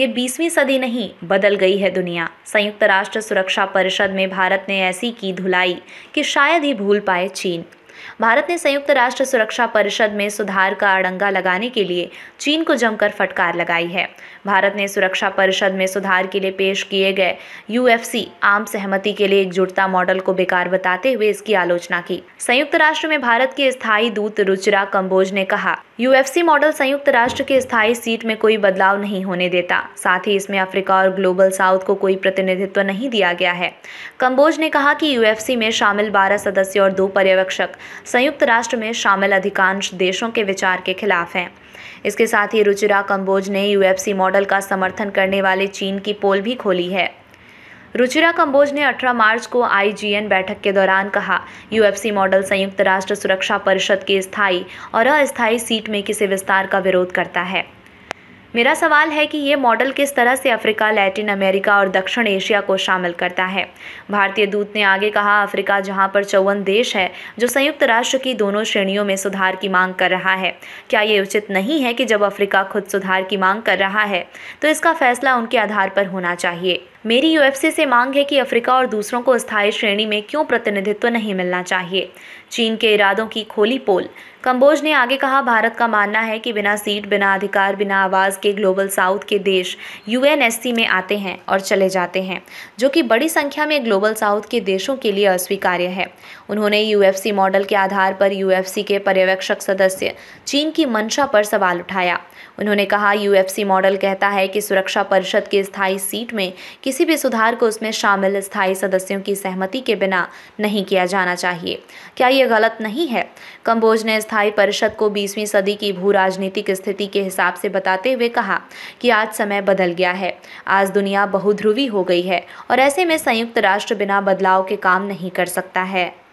ये बीसवीं सदी नहीं बदल गई है दुनिया संयुक्त राष्ट्र सुरक्षा परिषद में भारत ने ऐसी की धुलाई कि शायद ही भूल पाए चीन भारत ने संयुक्त राष्ट्र सुरक्षा परिषद में सुधार का अड़ंगा लगाने के लिए चीन को जमकर फटकार लगाई है भारत ने सुरक्षा परिषद में सुधार के लिए पेश किए गए यूएफसी आम सहमति के लिए एकजुटता मॉडल को बेकार बताते हुए इसकी आलोचना की संयुक्त राष्ट्र में भारत के स्थायी दूत रुचिरा कम्बोज ने कहा यूएफसी मॉडल संयुक्त राष्ट्र के स्थायी सीट में कोई बदलाव नहीं होने देता साथ ही इसमें अफ्रीका और ग्लोबल साउथ को कोई प्रतिनिधित्व नहीं दिया गया है कम्बोज ने कहा कि यूएफसी में शामिल 12 सदस्य और दो पर्यवेक्षक संयुक्त राष्ट्र में शामिल अधिकांश देशों के विचार के खिलाफ हैं इसके साथ ही रुचिरा कंबोज ने यूएफसी मॉडल का समर्थन करने वाले चीन की पोल भी खोली है रुचिरा कंबोज ने 18 मार्च को आईजीएन बैठक के दौरान कहा यूएफसी मॉडल संयुक्त राष्ट्र सुरक्षा परिषद की स्थायी और अस्थायी सीट में किसी विस्तार का विरोध करता है मेरा सवाल है कि ये मॉडल किस तरह से अफ्रीका लैटिन अमेरिका और दक्षिण एशिया को शामिल करता है भारतीय दूत ने आगे कहा अफ्रीका जहां पर चौवन देश है जो संयुक्त राष्ट्र की दोनों श्रेणियों में सुधार की मांग कर रहा है क्या ये उचित नहीं है कि जब अफ्रीका खुद सुधार की मांग कर रहा है तो इसका फैसला उनके आधार पर होना चाहिए मेरी यूएफसी से मांग है कि अफ्रीका और दूसरों को स्थायी श्रेणी में क्यों प्रतिनिधित्व नहीं मिलना चाहिए चीन के इरादों की खोली पोल कंबोज ने आगे कहा भारत का मानना है कि बिना सीट बिना अधिकार बिना आवाज़ के ग्लोबल साउथ के देश यूएनएससी में आते हैं और चले जाते हैं जो कि बड़ी संख्या में ग्लोबल साउथ के देशों के लिए अस्वीकार्य है उन्होंने यूएफसी मॉडल के आधार पर यू के पर्यवेक्षक सदस्य चीन की मंशा पर सवाल उठाया उन्होंने कहा यू मॉडल कहता है कि सुरक्षा परिषद की स्थायी सीट में किसी भी सुधार को उसमें शामिल स्थायी सदस्यों की सहमति के बिना नहीं किया जाना चाहिए क्या ये गलत नहीं है कंबोज ने स्थायी परिषद को बीसवीं सदी की भू राजनीतिक स्थिति के हिसाब से बताते हुए कहा कि आज समय बदल गया है आज दुनिया बहुध्रुवी हो गई है और ऐसे में संयुक्त राष्ट्र बिना बदलाव के काम नहीं कर सकता है